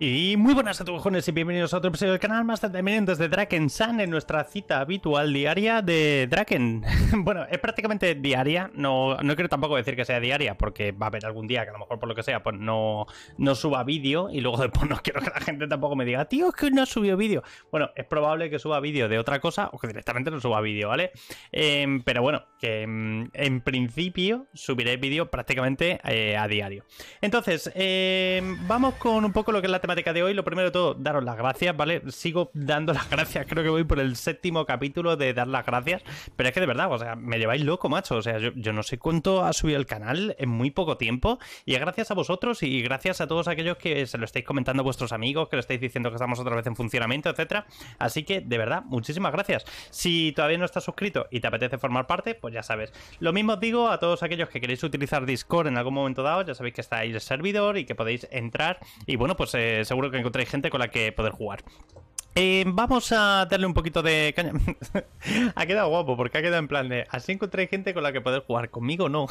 Y muy buenas a todos y bienvenidos a otro episodio del canal más también de Draken Sun en nuestra cita habitual diaria de Draken. bueno, es prácticamente diaria, no, quiero tampoco decir que sea diaria porque va a haber algún día que a lo mejor por lo que sea pues no, suba vídeo y luego después no quiero que la gente tampoco me diga, tío, es que no ha subido vídeo. Bueno, es probable que suba vídeo de otra cosa o que directamente no suba vídeo, ¿vale? Em, pero bueno, que em, en principio subiré vídeo prácticamente eh, a diario. Entonces, em, vamos con un poco lo que es la temática de hoy, lo primero de todo, daros las gracias, ¿vale? Sigo dando las gracias, creo que voy por el séptimo capítulo de dar las gracias, pero es que de verdad, o sea, me lleváis loco, macho, o sea, yo, no sé cuánto ha subido el canal en muy poco tiempo, y gracias a vosotros y gracias a todos aquellos que se lo estáis comentando a vuestros amigos, que lo estáis diciendo que estamos otra vez en funcionamiento, etcétera. Así que, de verdad, muchísimas gracias. Si todavía no estás suscrito y te apetece formar parte, pues ya sabes. Lo mismo digo a todos aquellos que queréis utilizar Discord en algún momento dado, ya sabéis que estáis el servidor y que podéis entrar y bueno, pues eh, seguro que encontréis gente con la que poder jugar. Eh, vamos a darle un poquito de caña. ha quedado guapo porque ha quedado en plan de así encontráis gente con la que poder jugar. Conmigo no.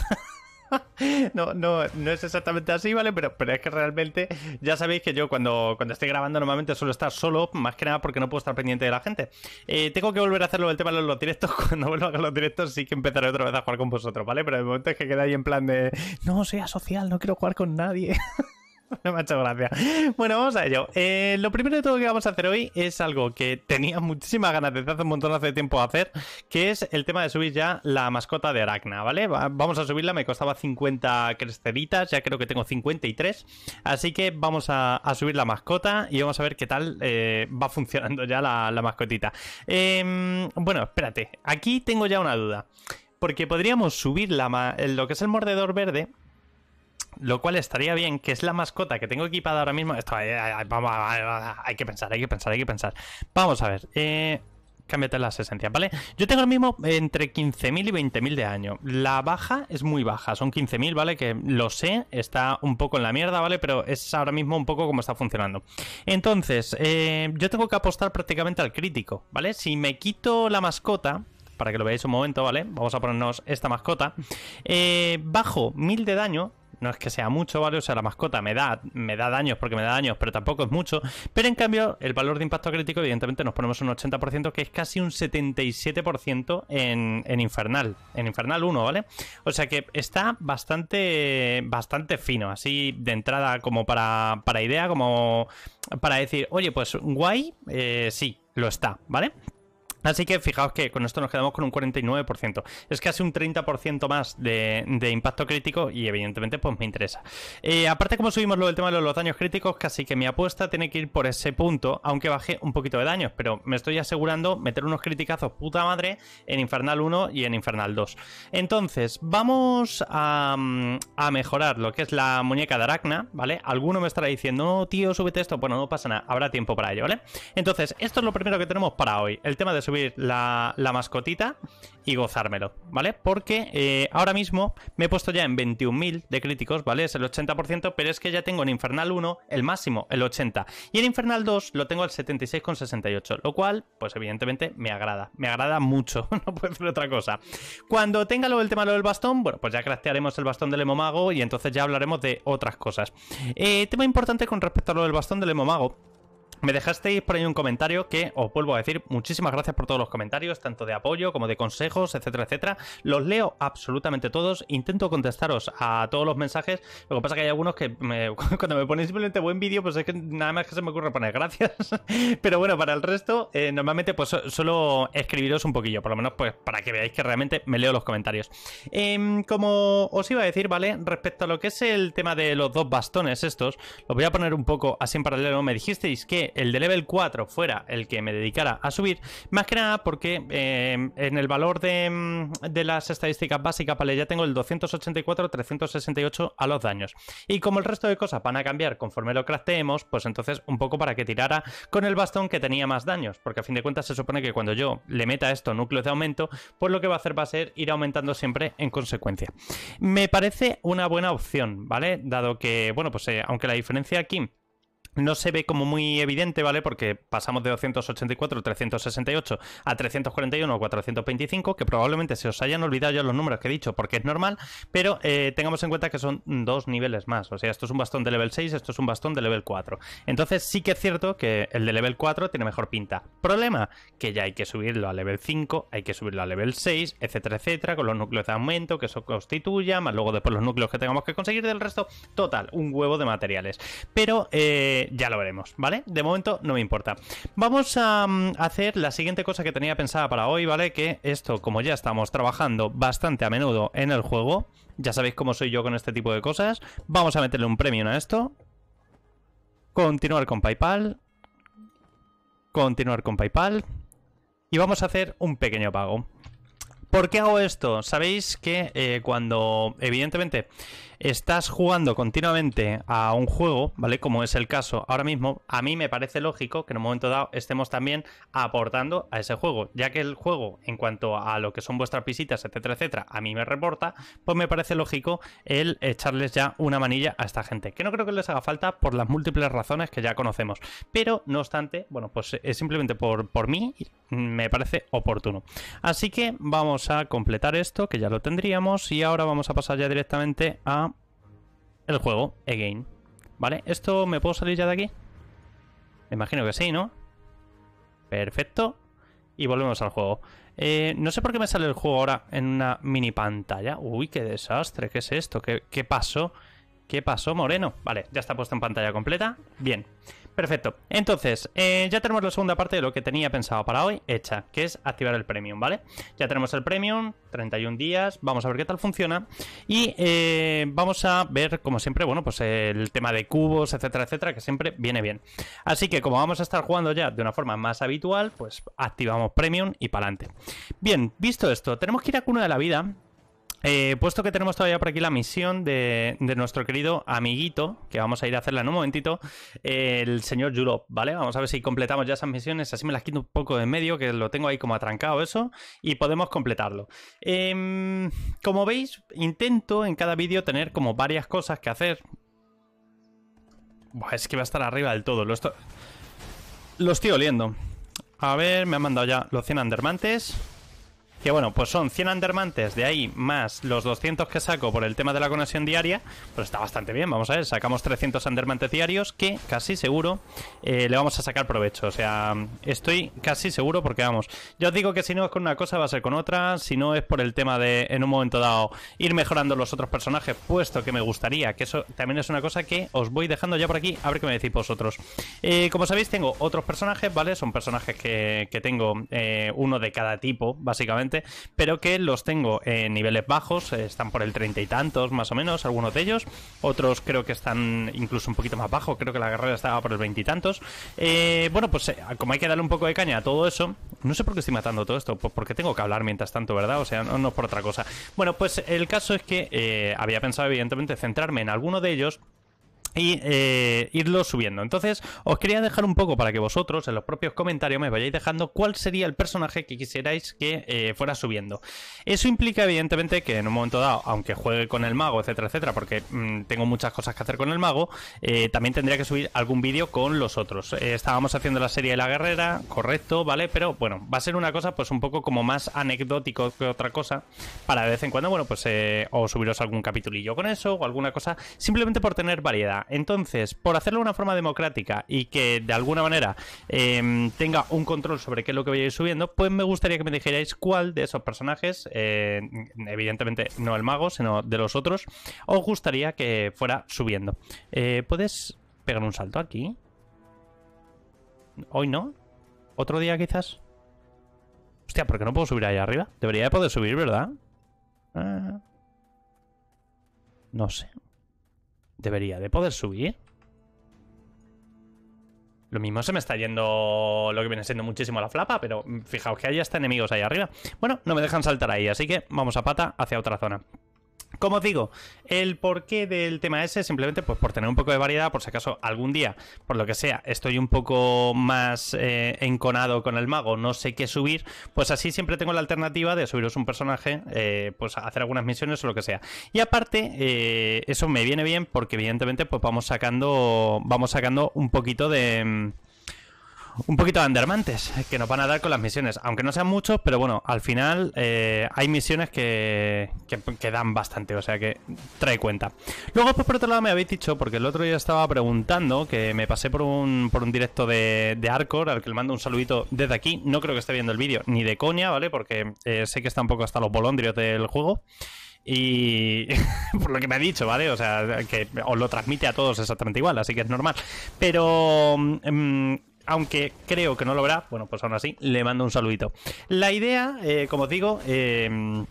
no, no, no es exactamente así, ¿vale? Pero, pero es que realmente ya sabéis que yo cuando, cuando estoy grabando normalmente suelo estar solo, más que nada porque no puedo estar pendiente de la gente. Eh, tengo que volver a hacerlo el tema de los directos. Cuando vuelva a hacer los directos sí que empezaré otra vez a jugar con vosotros, ¿vale? Pero de momento es que quedáis en plan de no sea social, no quiero jugar con nadie. me ha hecho gracia. Bueno, vamos a ello. Eh, lo primero de todo que vamos a hacer hoy es algo que tenía muchísimas ganas hacer hace un montón hace tiempo hacer, que es el tema de subir ya la mascota de Aracna, ¿vale? vamos a subirla, me costaba 50 cresteditas, ya creo que tengo 53, así que vamos a, subir la mascota y vamos a ver qué tal eh, va funcionando ya la, mascotita. Em, bueno, espérate, aquí tengo ya una duda. Porque podríamos subir lo que es el mordedor verde, lo cual estaría bien, que es la mascota que tengo equipada ahora mismo. Esto, eh, eh, eh, hay, que pensar, hay que pensar, hay que pensar. Vamos a ver. Eh, cámbiate las esencias, ¿vale? Yo tengo el mismo entre 15.000 y 20.000 de daño La baja es muy baja, son 15.000, ¿vale? Que lo sé, está un poco en la mierda, ¿vale? Pero es ahora mismo un poco como está funcionando. Entonces, yo tengo que apostar prácticamente al crítico, ¿vale? Si me quito la mascota, para que lo veáis un momento, ¿vale? Vamos a ponernos esta mascota. bajo 1.000 de daño, no es que sea mucho, ¿vale? O sea, la mascota me da, me da daños porque me da daños, pero tampoco es mucho. Pero en cambio, el valor de impacto crítico, evidentemente, nos ponemos un 80%, que es casi un 77% en, Infernal, en Infernal 1, ¿vale? O sea que está bastante, bastante fino, así de entrada como para, idea, como para decir, oye, pues guay, eh, sí, lo está, ¿vale? Así que fijaos que con esto nos quedamos con un 49%. Es casi un 30% más de, impacto crítico y evidentemente pues me interesa. Eh, aparte como subimos lo del tema de los daños críticos, casi que mi apuesta tiene que ir por ese punto, aunque baje un poquito de daños, pero me estoy asegurando meter unos criticazos puta madre en Infernal 1 y en Infernal 2. Entonces, vamos a, mejorar lo que es la muñeca de Aracna, ¿vale? Alguno me estará diciendo, no tío, súbete esto. Bueno, no pasa nada, habrá tiempo para ello, ¿vale? Entonces, esto es lo primero que tenemos para hoy, el tema de subir subir la, mascotita y gozármelo, ¿vale? Porque eh, ahora mismo me he puesto ya en 21.000 de críticos, ¿vale? Es el 80%, pero es que ya tengo en Infernal 1 el máximo, el 80. Y en Infernal 2 lo tengo al 76,68, lo cual, pues evidentemente me agrada, me agrada mucho, no puede ser otra cosa. Cuando tenga lo del tema del bastón, bueno, pues ya craftearemos el bastón del mago y entonces ya hablaremos de otras cosas. Eh, tema importante con respecto a lo del bastón del hemomago me dejasteis por ahí un comentario que os vuelvo a decir, muchísimas gracias por todos los comentarios, tanto de apoyo como de consejos, etcétera, etcétera. Los leo absolutamente todos, intento contestaros a todos los mensajes. Lo que pasa es que hay algunos que cuando me ponéis simplemente buen vídeo, pues es que nada más que se me ocurre poner gracias. Pero bueno, para el resto, eh, normalmente pues solo escribiros un poquillo, por lo menos pues para que veáis que realmente me leo los comentarios. Em, como os iba a decir, ¿vale? Respecto a lo que es el tema de los dos bastones estos, los voy a poner un poco así en paralelo. Me dijisteis que el de level 4 fuera el que me dedicara a subir, más que nada porque eh, en el valor mm, de, las estadísticas básicas, vale, ya tengo el 284, 368 a los daños. Y como el resto de cosas van a cambiar conforme lo crafteemos, pues entonces un poco para que tirara con el bastón que tenía más daños, porque a fin de cuentas se supone que cuando yo le meta esto núcleos de aumento, pues lo que va a hacer va a ser ir aumentando siempre en consecuencia. Me parece una buena opción, ¿vale? Dado que, bueno, pues eh, aunque la diferencia aquí no se ve como muy evidente, ¿vale? Porque pasamos de 284, 368 a 341 o 425, que probablemente se os hayan olvidado ya los números que he dicho, porque es normal, pero eh, tengamos en cuenta que son dos niveles más. O sea, esto es un bastón de level 6, esto es un bastón de level 4. Entonces sí que es cierto que el de level 4 tiene mejor pinta. Problema, que ya hay que subirlo a level 5, hay que subirlo a level 6, etcétera, etcétera, con los núcleos de aumento que eso constituya, más luego después los núcleos que tengamos que conseguir del resto. Total, un huevo de materiales. Pero... Eh, ya lo veremos, ¿vale? De momento no me importa. Vamos a mm, hacer la siguiente cosa que tenía pensada para hoy, ¿vale? Que esto, como ya estamos trabajando bastante a menudo en el juego, ya sabéis cómo soy yo con este tipo de cosas, vamos a meterle un premio a esto. Continuar con PayPal. Continuar con PayPal. Y vamos a hacer un pequeño pago. ¿Por qué hago esto? Sabéis que eh, cuando, evidentemente, estás jugando continuamente a un juego, ¿vale? Como es el caso ahora mismo, a mí me parece lógico que en un momento dado estemos también aportando a ese juego, ya que el juego, en cuanto a lo que son vuestras visitas, etcétera, etcétera, a mí me reporta, pues me parece lógico el echarles ya una manilla a esta gente, que no creo que les haga falta por las múltiples razones que ya conocemos, pero no obstante, bueno, pues es simplemente por, por mí me parece oportuno. Así que vamos a completar esto, que ya lo tendríamos, y ahora vamos a pasar ya directamente a el juego, again. ¿Vale? ¿Esto me puedo salir ya de aquí? Me imagino que sí, ¿no? Perfecto. Y volvemos al juego. Eh, no sé por qué me sale el juego ahora en una mini pantalla. Uy, qué desastre. ¿Qué es esto? ¿Qué, qué pasó? ¿Qué pasó, Moreno? Vale, ya está puesto en pantalla completa. Bien. Perfecto. Entonces, eh, ya tenemos la segunda parte de lo que tenía pensado para hoy hecha, que es activar el premium, ¿vale? Ya tenemos el premium, 31 días, vamos a ver qué tal funciona y eh, vamos a ver, como siempre, bueno, pues el tema de cubos, etcétera, etcétera, que siempre viene bien. Así que como vamos a estar jugando ya de una forma más habitual, pues activamos premium y para adelante. Bien, visto esto, tenemos que ir a cuna de la vida eh, puesto que tenemos todavía por aquí la misión de, nuestro querido amiguito, que vamos a ir a hacerla en un momentito, el señor jurop ¿vale? Vamos a ver si completamos ya esas misiones, así me las quito un poco de medio, que lo tengo ahí como atrancado eso, y podemos completarlo. Em, como veis, intento en cada vídeo tener como varias cosas que hacer. es que va a estar arriba del todo, lo, lo estoy oliendo. A ver, me han mandado ya los 100 andermantes. Que bueno, pues son 100 andermantes de ahí más los 200 que saco por el tema de la conexión diaria. Pues está bastante bien, vamos a ver. Sacamos 300 andermantes diarios que casi seguro eh, le vamos a sacar provecho. O sea, estoy casi seguro porque vamos. yo os digo que si no es con una cosa va a ser con otra. Si no es por el tema de en un momento dado ir mejorando los otros personajes, puesto que me gustaría. Que eso también es una cosa que os voy dejando ya por aquí. A ver qué me decís vosotros. Eh, como sabéis, tengo otros personajes, ¿vale? Son personajes que, tengo eh, uno de cada tipo, básicamente pero que los tengo en niveles bajos, eh, están por el treinta y tantos más o menos, algunos de ellos, otros creo que están incluso un poquito más bajo, creo que la carrera estaba por el veintitantos. Eh, bueno, pues eh, como hay que darle un poco de caña a todo eso, no sé por qué estoy matando todo esto, pues porque tengo que hablar mientras tanto, ¿verdad? O sea, no, por otra cosa. Bueno, pues el caso es que eh, había pensado evidentemente centrarme en alguno de ellos y eh, irlo subiendo. Entonces, os quería dejar un poco para que vosotros en los propios comentarios me vayáis dejando cuál sería el personaje que quisierais que eh, fuera subiendo. Eso implica, evidentemente, que en un momento dado, aunque juegue con el mago, etcétera, etcétera, porque mm, tengo muchas cosas que hacer con el mago, eh, también tendría que subir algún vídeo con los otros. estábamos haciendo la serie de la guerrera, correcto, ¿vale? Pero bueno, va a ser una cosa, pues un poco como más anecdótico que otra cosa, para de vez en cuando, bueno, pues o subiros algún capitulillo con eso o alguna cosa, simplemente por tener variedad. Entonces, por hacerlo de una forma democrática y que de alguna manera em, tenga un control sobre qué es lo que voy ir subiendo, pues me gustaría que me dijerais cuál de esos personajes, eh, evidentemente no el mago, sino de los otros, os gustaría que fuera subiendo. Eh, ¿Puedes pegar un salto aquí? ¿Hoy no? ¿Otro día quizás? Hostia, ¿por qué no puedo subir ahí arriba? Debería poder subir, ¿verdad? Ah. no sé. Debería de poder subir. Lo mismo se me está yendo lo que viene siendo muchísimo la flapa, pero fijaos que hay hasta enemigos ahí arriba. Bueno, no me dejan saltar ahí, así que vamos a pata hacia otra zona. Como os digo, el porqué del tema ese simplemente pues por tener un poco de variedad, por si acaso algún día, por lo que sea, estoy un poco más eh, enconado con el mago, no sé qué subir, pues así siempre tengo la alternativa de subiros un personaje, eh, pues hacer algunas misiones o lo que sea. Y aparte, eh, eso me viene bien porque evidentemente pues vamos sacando, vamos sacando un poquito de mm, un poquito de andermantes eh, que nos van a dar con las misiones. Aunque no sean muchos, pero bueno, al final eh, hay misiones que, que, dan bastante, o sea que trae cuenta. Luego, pues por otro lado, me habéis dicho, porque el otro día estaba preguntando, que me pasé por un, por un directo de, de Arcor, al que le mando un saludito desde aquí. No creo que esté viendo el vídeo ni de coña, ¿vale? Porque eh, sé que está un poco hasta los bolondrios del juego. Y por lo que me ha dicho, ¿vale? O sea, que os lo transmite a todos exactamente igual, así que es normal. Pero mm, aunque creo que no lo verá, bueno, pues aún así, le mando un saludito. La idea, eh, como os digo, em,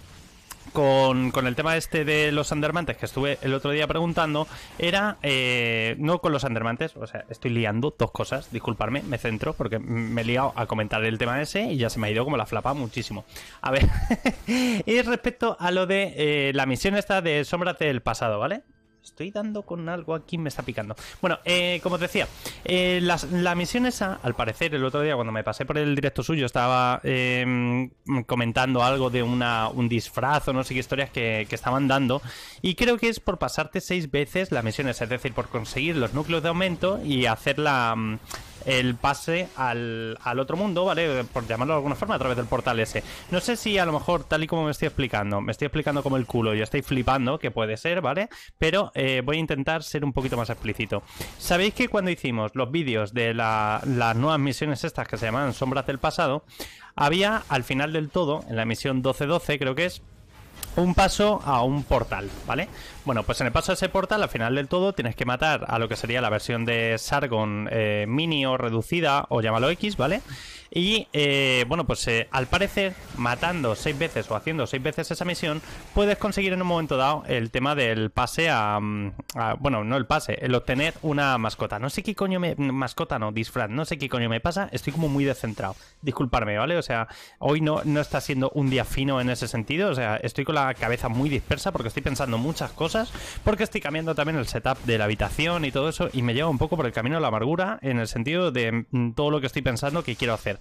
con, el tema este de los andermantes que estuve el otro día preguntando, era eh, no con los andermantes, o sea, estoy liando dos cosas, disculparme, me centro porque me he liado a comentar el tema ese y ya se me ha ido como la flapa muchísimo. A ver, y respecto a lo de eh, la misión esta de Sombras del Pasado, ¿vale? Estoy dando con algo aquí, me está picando. Bueno, eh, como te decía, eh, las, la misión esa, al parecer, el otro día cuando me pasé por el directo suyo, estaba em, comentando algo de un disfraz o no sé qué historias que, que, estaban dando. Y creo que es por pasarte seis veces la misión esa, es decir, por conseguir los núcleos de aumento y hacer la, el pase al, otro mundo, ¿vale? Por llamarlo de alguna forma, a través del portal ese. No sé si a lo mejor, tal y como me estoy explicando, me estoy explicando como el culo, Yo estáis flipando, que puede ser, ¿vale? Pero eh, voy a intentar ser un poquito más explícito. Sabéis que cuando hicimos los vídeos de las nuevas misiones estas que se llaman Sombras del Pasado, había al final del todo, en la misión 1212 creo que es, un paso a un portal, ¿vale? Bueno, pues en el paso a ese portal, al final del todo, tienes que matar a lo que sería la versión de Sargon eh, mini o reducida, o llámalo X, ¿vale? Y eh, bueno, pues eh, al parecer, matando seis veces o haciendo seis veces esa misión, puedes conseguir en un momento dado el tema del pase mm, a. bueno, no el pase, el obtener una mascota. No sé qué coño me. Mascota no, disfraz, no sé qué coño me pasa, estoy como muy descentrado. Disculparme, ¿vale? O sea, hoy no, no está siendo un día fino en ese sentido, o sea, estoy con la cabeza muy dispersa porque estoy pensando muchas cosas, porque estoy cambiando también el setup de la habitación y todo eso, y me lleva un poco por el camino de la amargura en el sentido de mm, todo lo que estoy pensando que quiero hacer.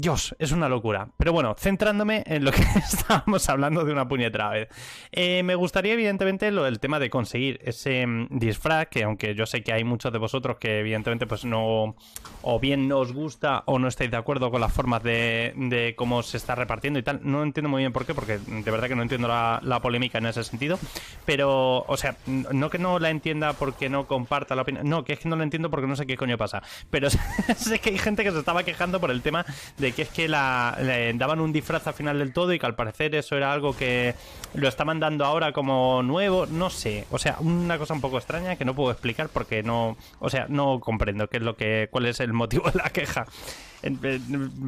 Dios, es una locura. Pero bueno, centrándome en lo que estábamos hablando de una puñetera vez. Eh, me gustaría, evidentemente, lo del tema de conseguir ese mm, disfraz, que aunque yo sé que hay muchos de vosotros que, evidentemente, pues no. O bien no os gusta o no estáis de acuerdo con las formas de, cómo se está repartiendo y tal. No entiendo muy bien por qué, porque de verdad que no entiendo la, la polémica en ese sentido. Pero, o sea, no que no la entienda porque no comparta la opinión. No, que es que no la entiendo porque no sé qué coño pasa. Pero sé que hay gente que se estaba quejando por el tema de que es que le daban un disfraz al final del todo y que al parecer eso era algo que lo estaban dando ahora como nuevo, no sé. O sea, una cosa un poco extraña que no puedo explicar porque no, o sea, no comprendo qué es lo que, cuál es el motivo de la queja.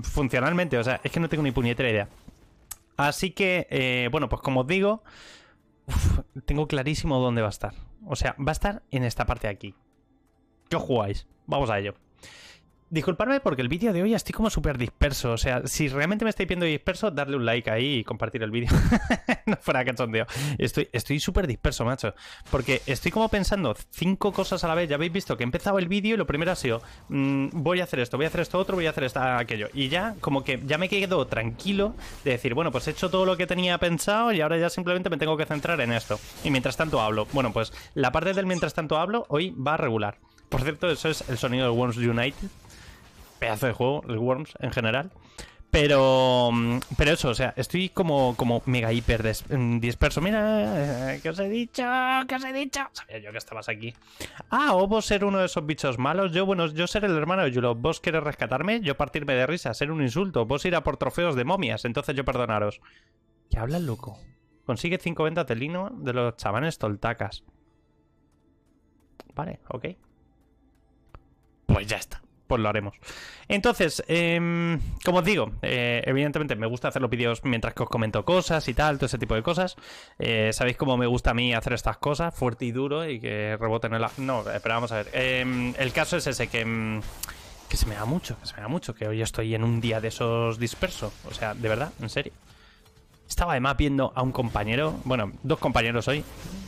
Funcionalmente, o sea, es que no tengo ni puñetera idea. Así que, eh, bueno, pues como os digo, tengo clarísimo dónde va a estar. O sea, va a estar en esta parte de aquí. ¿Qué os jugáis? Vamos a ello. Disculparme porque el vídeo de hoy estoy como súper disperso. O sea, si realmente me estáis viendo disperso, darle un like ahí y compartir el vídeo. no fuera cachondeo. Estoy súper disperso, macho. Porque estoy como pensando cinco cosas a la vez. Ya habéis visto que he empezado el vídeo y lo primero ha sido: mm, voy a hacer esto, voy a hacer esto otro, voy a hacer esto, aquello. Y ya, como que ya me quedo tranquilo de decir: bueno, pues he hecho todo lo que tenía pensado y ahora ya simplemente me tengo que centrar en esto. Y mientras tanto hablo. Bueno, pues la parte del mientras tanto hablo hoy va a regular. Por cierto, eso es el sonido de Worms United pedazo de juego, el Worms en general. Pero, mm, pero eso, o sea, estoy como, como mega hiper mm, disperso. Mira, eh, ¿qué os he dicho? ¿Qué os he dicho? Sabía yo que estabas aquí. Ah, o vos ser uno de esos bichos malos. Yo, bueno, yo ser el hermano de Vos querés rescatarme, yo partirme de risa, ser un insulto. Vos ir a por trofeos de momias, entonces yo perdonaros. ¿Qué habla el loco? Consigue 50 ventas de lino de los chavanes toltacas. Vale, ok. Pues ya está pues lo haremos. Entonces, em, como os digo, eh, evidentemente me gusta hacer los vídeos mientras que os comento cosas y tal, todo ese tipo de cosas. Eh, sabéis cómo me gusta a mí hacer estas cosas, fuerte y duro, y que reboten en la... No, pero vamos a ver. Em, el caso es ese, que... Em, que se me da mucho, que se me da mucho, que hoy estoy en un día de esos disperso. O sea, de verdad, en serio. Estaba además viendo a un compañero, bueno, dos compañeros hoy,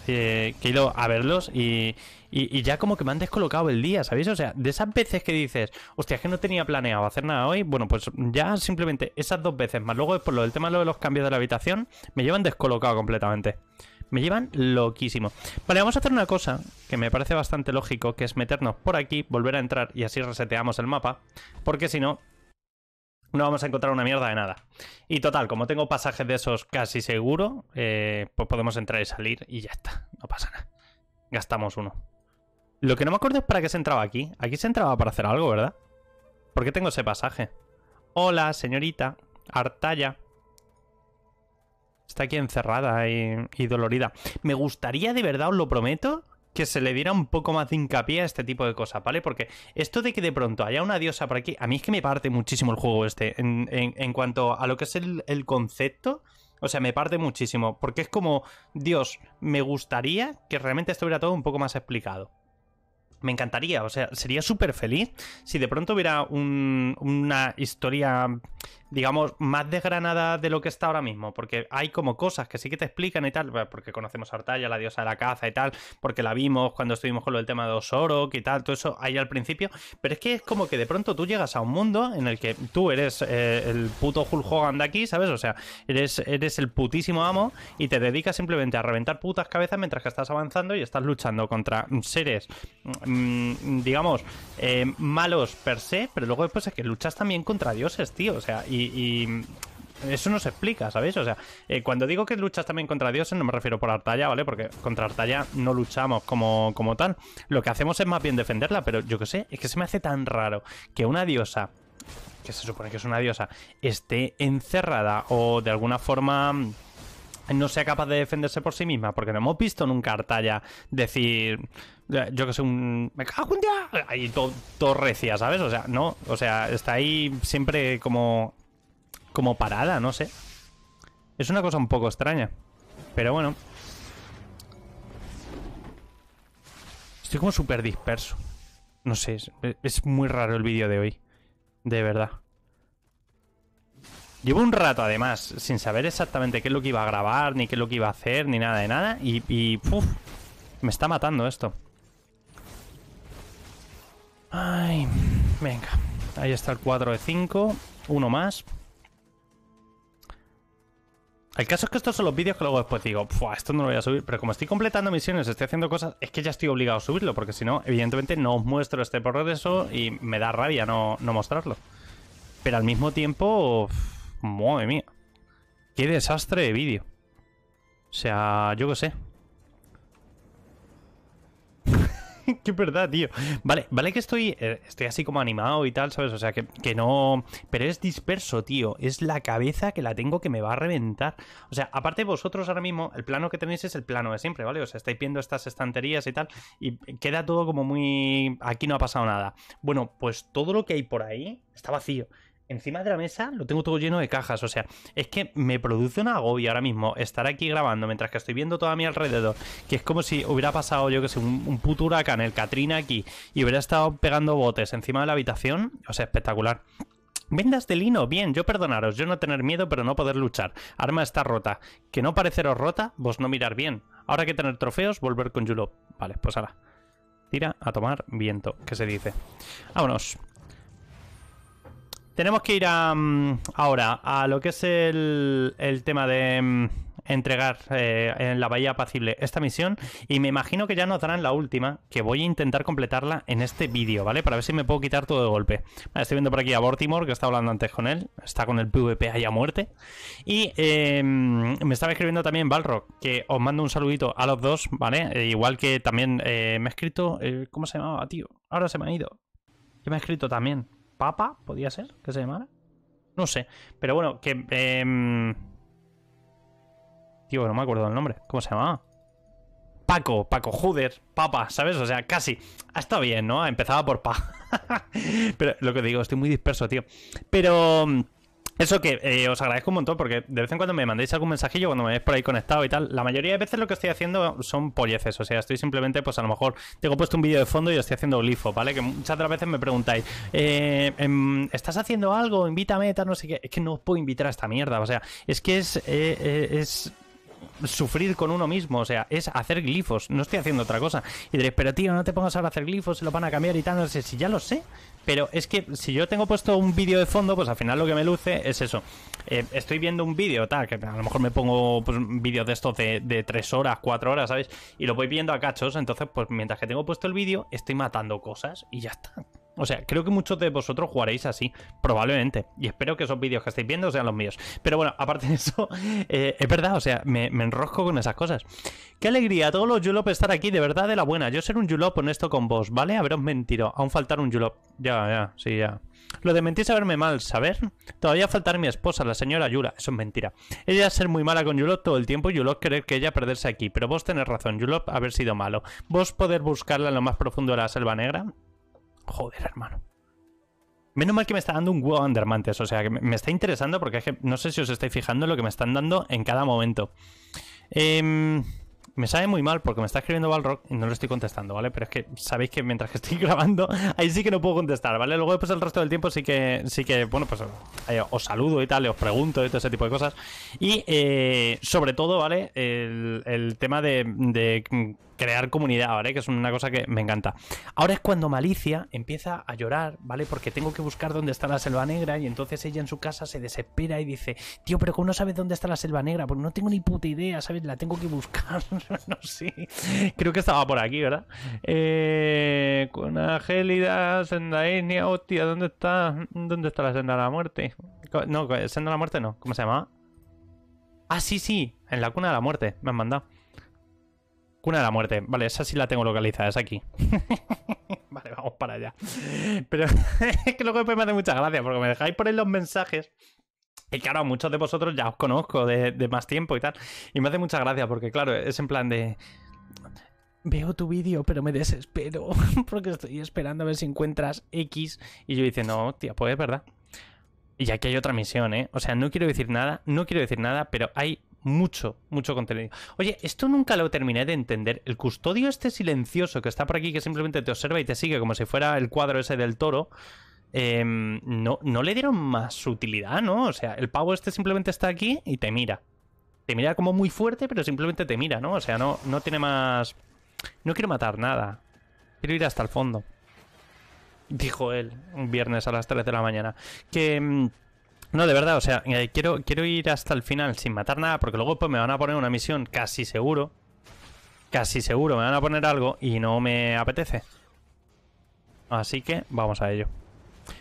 eh, que he ido a verlos y, y, ya como que me han descolocado el día, ¿sabéis? O sea, de esas veces que dices, hostia, es que no tenía planeado hacer nada hoy, bueno, pues ya simplemente esas dos veces, más luego por lo del tema de los cambios de la habitación, me llevan descolocado completamente. Me llevan loquísimo. Vale, vamos a hacer una cosa que me parece bastante lógico, que es meternos por aquí, volver a entrar y así reseteamos el mapa, porque si no, no vamos a encontrar una mierda de nada. Y total, como tengo pasajes de esos casi seguro, eh, pues podemos entrar y salir y ya está, no pasa nada. Gastamos uno. Lo que no me acuerdo es para qué se entraba aquí. Aquí se entraba para hacer algo, ¿verdad? ¿Por qué tengo ese pasaje? Hola, señorita. Artalla. Está aquí encerrada y, dolorida. Me gustaría, de verdad, os lo prometo, que se le diera un poco más de hincapié a este tipo de cosas, ¿vale? Porque esto de que de pronto haya una diosa por aquí, a mí es que me parte muchísimo el juego este, en, cuanto a lo que es el, el concepto. O sea, me parte muchísimo, porque es como, Dios, me gustaría que realmente esto hubiera todo un poco más explicado me encantaría, o sea, sería súper feliz si de pronto hubiera una historia digamos, más desgranada de lo que está ahora mismo, porque hay como cosas que sí que te explican y tal, porque conocemos a Artaya, la diosa de la caza y tal, porque la vimos cuando estuvimos con lo del tema de Osorok y tal, todo eso ahí al principio, pero es que es como que de pronto tú llegas a un mundo en el que tú eres eh, el puto Hulk Hogan de aquí, ¿sabes? O sea, eres, eres el putísimo amo y te dedicas simplemente a reventar putas cabezas mientras que estás avanzando y estás luchando contra seres, mm, digamos, eh, malos per se, pero luego después es que luchas también contra dioses, tío, o sea, y y eso no se explica, ¿sabéis? O sea, eh, cuando digo que luchas también contra dioses, no me refiero por Artalla, ¿vale? Porque contra Artalla no luchamos como, como tal. Lo que hacemos es más bien defenderla, pero yo qué sé, es que se me hace tan raro que una diosa, que se supone que es una diosa, esté encerrada o de alguna forma no sea capaz de defenderse por sí misma, porque no hemos visto nunca a Artalla decir, yo que sé, un... ¡Me cago un día! Ahí todo, ¿sabes? O sea, no, o sea, está ahí siempre como como parada, no sé. Es una cosa un poco extraña. Pero bueno. Estoy como súper disperso. No sé, es, muy raro el vídeo de hoy. De verdad. Llevo un rato, además, sin saber exactamente qué es lo que iba a grabar, ni qué es lo que iba a hacer, ni nada de nada. Y, y me está matando esto. Ay, venga. Ahí está el 4 de 5. Uno más. El caso es que estos son los vídeos que luego después digo, esto no lo voy a subir, pero como estoy completando misiones, estoy haciendo cosas, es que ya estoy obligado a subirlo, porque si no, evidentemente no os muestro este eso y me da rabia no, mostrarlo. Pero al mismo tiempo, uf, madre mía, qué desastre de vídeo. O sea, yo qué sé, Qué verdad, tío. Vale, vale que estoy, eh, estoy así como animado y tal, ¿sabes? O sea, que, que, no... Pero es disperso, tío. Es la cabeza que la tengo que me va a reventar. O sea, aparte vosotros ahora mismo, el plano que tenéis es el plano de siempre, ¿vale? O sea, estáis viendo estas estanterías y tal, y queda todo como muy... Aquí no ha pasado nada. Bueno, pues todo lo que hay por ahí está vacío encima de la mesa lo tengo todo lleno de cajas. O sea, es que me produce una agobio ahora mismo estar aquí grabando mientras que estoy viendo todo a mi alrededor. Que es como si hubiera pasado, yo que sé, un, un puto huracán, el Katrina aquí, y hubiera estado pegando botes encima de la habitación. O sea, espectacular. Vendas de lino, bien, yo perdonaros, yo no tener miedo pero no poder luchar. Arma está rota. Que no pareceros rota, vos no mirar bien. Ahora que tener trofeos, volver con Yulo. Vale, pues ahora. Tira a tomar viento, que se dice. Vámonos. Tenemos que ir mm, ahora a lo que es el, tema de mm, entregar eh, en la Bahía Apacible esta misión y me imagino que ya nos darán la última, que voy a intentar completarla en este vídeo, ¿vale? Para ver si me puedo quitar todo de golpe. estoy viendo por aquí a Bortimore, que estaba hablando antes con él, está con el PvP ahí a muerte. Y em, me estaba escribiendo también Balrock, que os mando un saludito a los dos, ¿vale? Eh, igual que también eh, me ha escrito, ¿cómo se llamaba, tío? Ahora se me ha ido. Que me ha escrito también. Papa, podía ser, que se llamara. No sé, pero bueno, que... Em, tío, no me acuerdo el nombre, ¿cómo se llamaba? Paco, Paco Juder, Papa, ¿sabes? O sea, casi. Ah, está bien, ¿no? Empezaba por Pa. pero lo que digo, estoy muy disperso, tío. Pero... Em, eso que eh, os agradezco un montón porque de vez en cuando me mandáis algún mensajillo cuando me veis por ahí conectado y tal. La mayoría de veces lo que estoy haciendo son polleces, o sea, estoy simplemente, pues a lo mejor tengo puesto un vídeo de fondo y estoy haciendo glifo, ¿vale? Que muchas de las veces me preguntáis, eh, em, ¿estás haciendo algo? Invítame, tal, no sé qué. Es que no os puedo invitar a esta mierda, o sea, es que es, eh, eh, es sufrir con uno mismo, o sea, es hacer glifos, no estoy haciendo otra cosa. Y diréis, pero tío, no te pongas ahora a hacer glifos, se lo van a cambiar y tal, no sé, si ya lo sé, pero es que si yo tengo puesto un vídeo de fondo, pues al final lo que me luce es eso. Eh, estoy viendo un vídeo, tal, que a lo mejor me pongo pues, vídeos de estos de, de 3 horas, 4 horas, ¿sabes? Y lo voy viendo a cachos, entonces pues mientras que tengo puesto el vídeo, estoy matando cosas y ya está. O sea, creo que muchos de vosotros jugaréis así, probablemente. Y espero que esos vídeos que estáis viendo sean los míos. Pero bueno, aparte de eso, eh, es verdad, o sea, me, enrosco con esas cosas. Qué alegría a todos los Yulop estar aquí, de verdad, de la buena. Yo ser un Yulop honesto con vos, ¿vale? Haberos mentido, aún faltar un Yulop. Ya, ya, sí, ya. Lo de mentir es saberme mal, ¿saber? Todavía faltar mi esposa, la señora Yura Eso es mentira. Ella ser muy mala con Yulop todo el tiempo y Yulop querer que ella perderse aquí. Pero vos tenés razón, Yulop haber sido malo. Vos poder buscarla en lo más profundo de la selva negra. Joder, hermano. Menos mal que me está dando un huevo Undermantes, o sea, que me está interesando porque es que no sé si os estáis fijando en lo que me están dando en cada momento. Em, me sabe muy mal porque me está escribiendo Valrock y no lo estoy contestando, ¿vale? Pero es que sabéis que mientras que estoy grabando, ahí sí que no puedo contestar, ¿vale? Luego después el resto del tiempo sí que, sí que bueno, pues eh, os saludo y tal, os pregunto y todo ese tipo de cosas. Y eh, sobre todo, ¿vale? El, tema de crear comunidad, ¿vale? Que es una cosa que me encanta. Ahora es cuando Malicia empieza a llorar, ¿vale? Porque tengo que buscar dónde está la selva negra y entonces ella en su casa se desespera y dice, tío, pero ¿cómo no sabes dónde está la selva negra? Porque no tengo ni puta idea, ¿sabes? La tengo que buscar, no sé. Creo que estaba por aquí, ¿verdad? Eh, con Angélida Senda Etnia, hostia, ¿dónde está, ¿dónde está la Senda de la Muerte? No, Senda de la Muerte no, ¿cómo se llama? Ah, sí, sí, en la cuna de la muerte, me han mandado. Cuna de la muerte. Vale, esa sí la tengo localizada, es aquí. vale, vamos para allá. Pero es que luego después me hace mucha gracia porque me dejáis poner los mensajes. Y claro, a muchos de vosotros ya os conozco de, más tiempo y tal. Y me hace mucha gracia porque, claro, es en plan de. Veo tu vídeo, pero me desespero porque estoy esperando a ver si encuentras X. Y yo diciendo, no, tía, pues es verdad. Y aquí hay otra misión, ¿eh? O sea, no quiero decir nada, no quiero decir nada, pero hay mucho, mucho contenido. Oye, esto nunca lo terminé de entender. El custodio este silencioso que está por aquí, que simplemente te observa y te sigue como si fuera el cuadro ese del toro. Em, no, no le dieron más utilidad, ¿no? O sea, el pavo este simplemente está aquí y te mira. Te mira como muy fuerte, pero simplemente te mira, ¿no? O sea, no, no tiene más... No quiero matar nada. Quiero ir hasta el fondo. Dijo él un viernes a las 3 de la mañana. Que... Em, no, de verdad, o sea, eh, quiero, quiero ir hasta el final sin matar nada, porque luego pues, me van a poner una misión casi seguro. Casi seguro, me van a poner algo y no me apetece. Así que vamos a ello.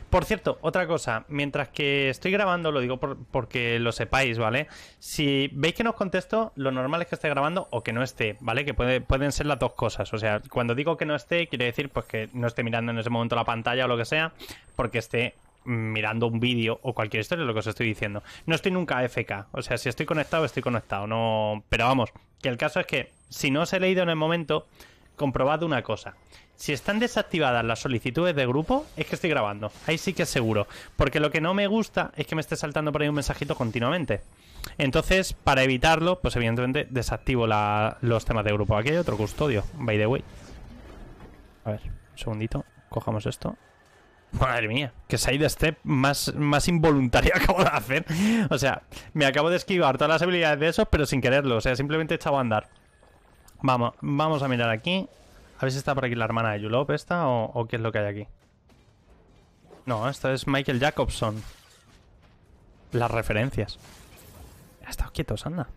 Por cierto, otra cosa, mientras que estoy grabando, lo digo porque lo sepáis, ¿vale? Si veis que no os contesto, lo normal es que esté grabando o que no esté, ¿vale? Que pueden ser las dos cosas. O sea, cuando digo que no esté, quiere decir pues que no esté mirando en ese momento la pantalla o lo que sea, porque esté mirando un vídeo o cualquier historia, lo que os estoy diciendo. No estoy nunca AFK, o sea, si estoy conectado, estoy conectado, no... Pero vamos, que el caso es que si no os he leído en el momento, comprobad una cosa. Si están desactivadas las solicitudes de grupo, es que estoy grabando. Ahí sí que es seguro. Porque lo que no me gusta es que me esté saltando por ahí un mensajito continuamente. Entonces, para evitarlo, pues evidentemente desactivo los temas de grupo. Aquí hay otro custodio, by the way. A ver, un segundito. Cojamos esto. Madre mía, que side step más, más involuntaria acabo de hacer. O sea, me acabo de esquivar todas las habilidades de esos, pero sin quererlo. O sea, simplemente he echado a andar. Vamos, vamos a mirar aquí. A ver si está por aquí la hermana de Yulop esta o, qué es lo que hay aquí. No, esto es Michael Jacobson. Las referencias. Estado quietos, anda.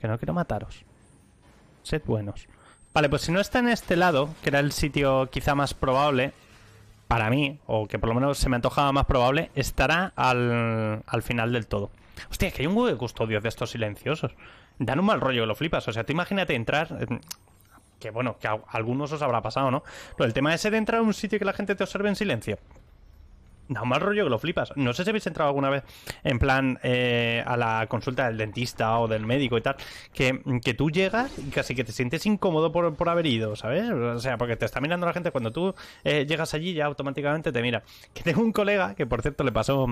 Que no quiero mataros. Sed buenos. Vale, pues si no está en este lado, que era el sitio quizá más probable, para mí, o que por lo menos se me antojaba más probable, estará al, al final del todo. Hostia, es que hay un huevo de custodios de estos silenciosos. Dan un mal rollo que lo flipas. O sea, te imagínate entrar. Eh, que bueno, que a algunos os habrá pasado, ¿no? Pero el tema ese de entrar a un sitio que la gente te observe en silencio da mal rollo que lo flipas. No sé si habéis entrado alguna vez en plan eh, a la consulta del dentista o del médico y tal, que, que tú llegas y casi que te sientes incómodo por, haber ido, ¿sabes? O sea, porque te está mirando la gente cuando tú eh, llegas allí ya automáticamente te mira. Que tengo un colega que por cierto le pasó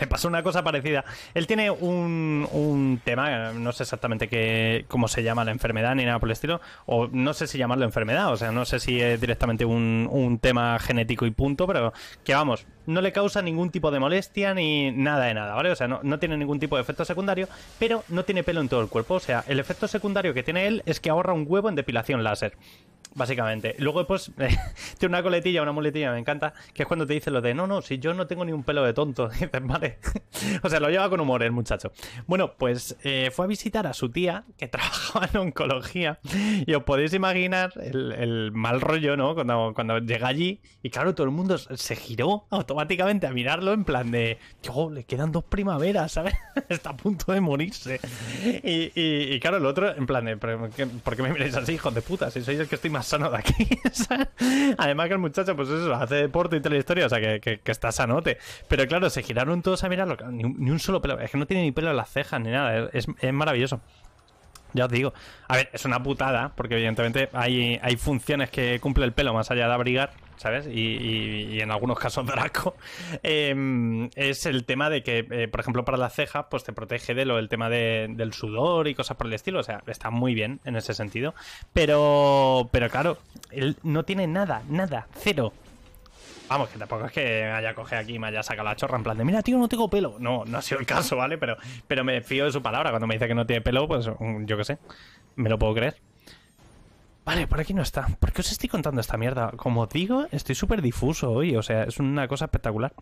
le pasó una cosa parecida. Él tiene un, tema, no sé exactamente cómo se llama la enfermedad ni nada por el estilo, o no sé si llamarlo enfermedad, o sea, no sé si es directamente un, tema genético y punto, pero que vamos, no le causa ningún tipo de molestia ni nada de nada, ¿vale? O sea, no, tiene ningún tipo de efecto secundario, pero no tiene pelo en todo el cuerpo. O sea, el efecto secundario que tiene él es que ahorra un huevo en depilación láser. Básicamente. Luego, pues, eh, tiene una coletilla, una muletilla, me encanta, que es cuando te dice lo de, no, no, si yo no tengo ni un pelo de tonto. dices, vale. o sea, lo lleva con humor el muchacho. Bueno, pues eh, fue a visitar a su tía, que trabajaba en oncología, y os podéis imaginar el, mal rollo, ¿no? Cuando, cuando llega allí, y claro, todo el mundo se giró automáticamente a mirarlo en plan de, yo, le quedan dos primaveras, ¿sabes? Está a punto de morirse. Y, claro, el otro, en plan de, ¿por qué me miráis así, Hijo de puta? Si sois el que estoy más sano de aquí. Además que el muchacho, pues eso, hace deporte y tal historia, o sea, que, que, está sanote. Pero claro, se giraron todos a mirarlo, ni, un solo pelo. Es que no tiene ni pelo en las cejas ni nada, es, es maravilloso. Ya os digo. A ver, es una putada, porque evidentemente hay, hay funciones que cumple el pelo más allá de abrigar. ¿sabes? Y, en algunos casos Draco, em, es el tema de que, eh, por ejemplo, para las cejas, pues te protege de lo, el tema del sudor y cosas por el estilo. O sea, está muy bien en ese sentido. Pero, pero claro, él no tiene nada, nada, cero. Vamos, que tampoco es que me haya cogido aquí y me haya sacado la chorra en plan de, mira, tío, no tengo pelo. No, no ha sido el caso, ¿vale? Pero, pero me fío de su palabra. Cuando me dice que no tiene pelo, pues mm, yo qué sé, me lo puedo creer. Vale, por aquí no está. ¿Por qué os estoy contando esta mierda? Como os digo, estoy súper difuso hoy. O sea, es una cosa espectacular.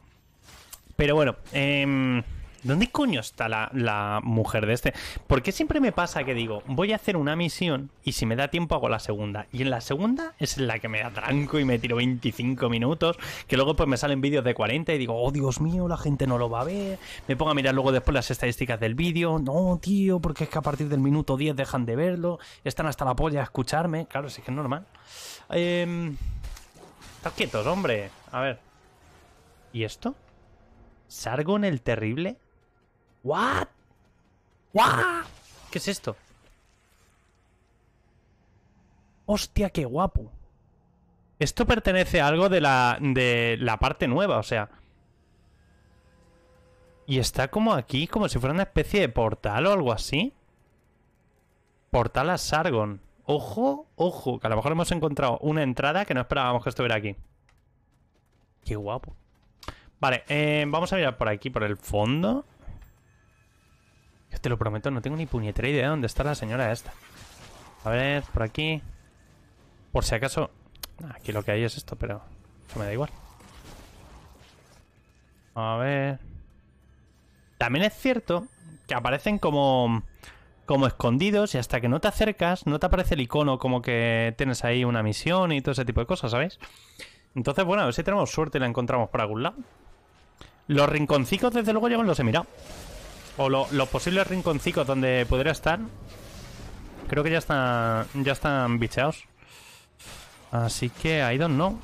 Pero bueno, eh... ¿Dónde coño está la, mujer de este? Porque siempre me pasa que digo, voy a hacer una misión y si me da tiempo hago la segunda. Y en la segunda es la que me atranco y me tiro 25 minutos, que luego pues me salen vídeos de 40 y digo, oh Dios mío, la gente no lo va a ver. Me pongo a mirar luego después las estadísticas del vídeo. No, tío, porque es que a partir del minuto 10 dejan de verlo, están hasta la polla a escucharme. Claro, sí que es normal. Eh, em, quietos, hombre. A ver. ¿Y esto? en el Terrible? ¿What? ¿Qué es esto? Hostia, qué guapo. Esto pertenece a algo de la, de la parte nueva, o sea. Y está como aquí, como si fuera una especie de portal o algo así. Portal a Sargon. Ojo, ojo, que a lo mejor hemos encontrado una entrada que no esperábamos que estuviera aquí. Qué guapo. Vale, eh, vamos a mirar por aquí, por el fondo te lo prometo, no tengo ni puñetera idea de dónde está la señora esta. A ver, por aquí. Por si acaso... Aquí lo que hay es esto, pero... Eso me da igual. A ver... También es cierto que aparecen como... Como escondidos y hasta que no te acercas no te aparece el icono como que tienes ahí una misión y todo ese tipo de cosas, ¿sabéis? Entonces, bueno, a ver si tenemos suerte y la encontramos por algún lado. Los rinconcicos, desde luego, yo los he mirado o los posibles rinconcicos donde podría estar. Creo que ya están, ya están bicheados. Así que I don't know.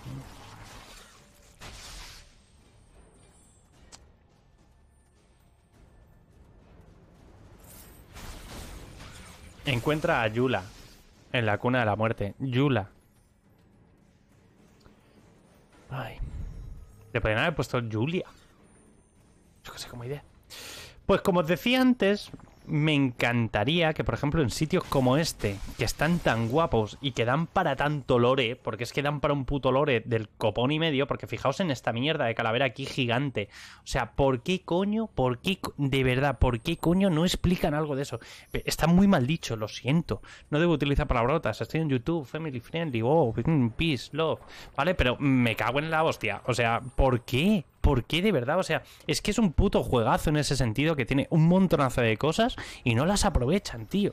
Encuentra a Yula en la cuna de la muerte. Yula. Ay. Le podrían haber puesto Julia. Yo sé cómo idea. Pues como os decía antes, me encantaría que, por ejemplo, en sitios como este, que están tan guapos y que dan para tanto lore, porque es que dan para un puto lore del copón y medio, porque fijaos en esta mierda de calavera aquí gigante. O sea, ¿por qué coño? ¿Por qué? De verdad, ¿por qué coño no explican algo de eso? Eh, está muy mal dicho, lo siento. No debo utilizar palabrotas. Estoy en YouTube, family friendly, oh, peace, love. ¿Vale? Pero me cago en la hostia. O sea, ¿por qué? ¿por qué de verdad? O sea, es que es un puto juegazo en ese sentido que tiene un montonazo de cosas y no las aprovechan, tío.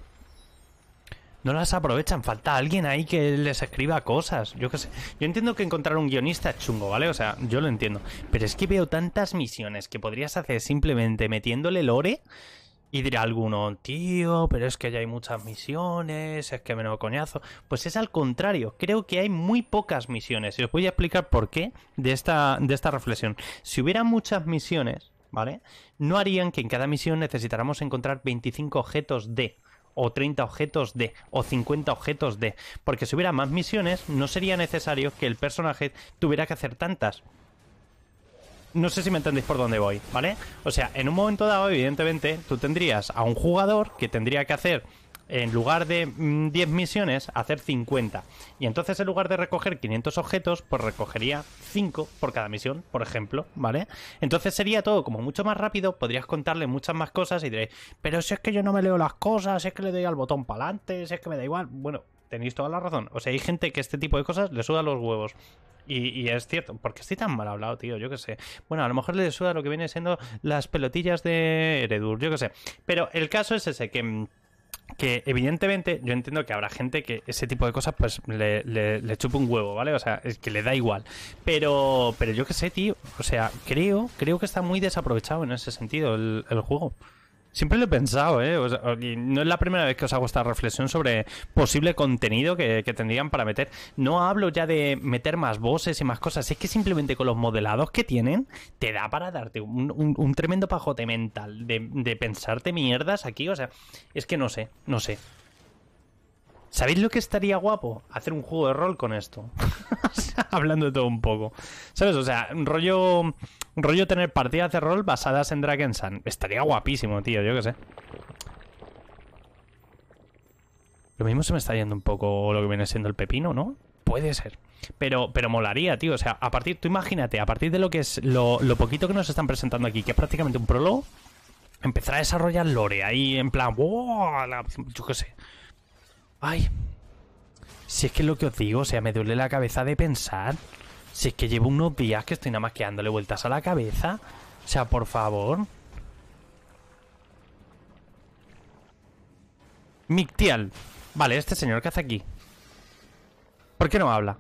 No las aprovechan, falta alguien ahí que les escriba cosas. Yo qué sé. Yo entiendo que encontrar un guionista es chungo, ¿vale? O sea, yo lo entiendo. Pero es que veo tantas misiones que podrías hacer simplemente metiéndole lore y dirá alguno, tío, pero es que ya hay muchas misiones, es que menos coñazo. Pues es al contrario, creo que hay muy pocas misiones. Y os voy a explicar por qué de esta, de esta reflexión. Si hubiera muchas misiones, ¿vale? No harían que en cada misión necesitáramos encontrar 25 objetos de o 30 objetos de, o 50 objetos de, porque si hubiera más misiones no sería necesario que el personaje tuviera que hacer tantas, no sé si me entendéis por dónde voy, ¿vale? O sea, en un momento dado, evidentemente, tú tendrías a un jugador que tendría que hacer en lugar de 10 mm, misiones, hacer 50. Y entonces, en lugar de recoger 500 objetos, pues recogería 5 por cada misión, por ejemplo, ¿vale? Entonces sería todo como mucho más rápido, podrías contarle muchas más cosas y diréis, pero si es que yo no me leo las cosas, si es que le doy al botón para adelante, si es que me da igual. Bueno, tenéis toda la razón. O sea, hay gente que este tipo de cosas le suda los huevos. Y, es cierto, porque estoy tan mal hablado, tío, yo qué sé. Bueno, a lo mejor le suda lo que viene siendo las pelotillas de Heredur, yo qué sé. Pero el caso es ese, que que evidentemente yo entiendo que habrá gente que ese tipo de cosas pues le, chupa un huevo, ¿vale? O sea, es que le da igual. Pero, pero yo qué sé, tío. O sea, creo, creo que está muy desaprovechado en ese sentido el juego. Siempre lo he pensado, ¿eh? y no es la primera vez que os hago esta reflexión sobre posible contenido que, que, tendrían para meter. No hablo ya de meter más voces y más cosas, es que simplemente con los modelados que tienen, te da para darte un, un, tremendo pajote mental de, de pensarte mierdas aquí. O sea, es que no sé, no sé. ¿Sabéis lo que estaría guapo? Hacer un juego de rol con esto. Hablando de todo un poco. ¿Sabes? O sea, un rollo, un rollo tener partidas de rol basadas en Sun, Estaría guapísimo, tío, yo qué sé. Lo mismo se me está yendo un poco lo que viene siendo el pepino, ¿no? Puede ser. Pero, pero molaría, tío. O sea, a partir, tú imagínate, a partir de lo que es lo, lo poquito que nos están presentando aquí, que es prácticamente un prólogo, empezar a desarrollar lore ahí en plan, yo qué sé. Ay. Si es que es lo que os digo, o sea, me duele la cabeza de pensar. Si es que llevo unos días que estoy nada más que dándole vueltas a la cabeza. O sea, por favor. Mictial. Vale, este señor que hace aquí. ¿Por qué no habla?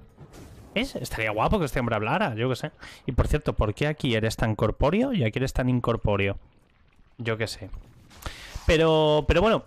¿Es? Estaría guapo que este hombre hablara, yo qué sé. Y por cierto, ¿por qué aquí eres tan corpóreo y aquí eres tan incorpóreo? Yo qué sé. Pero, pero bueno,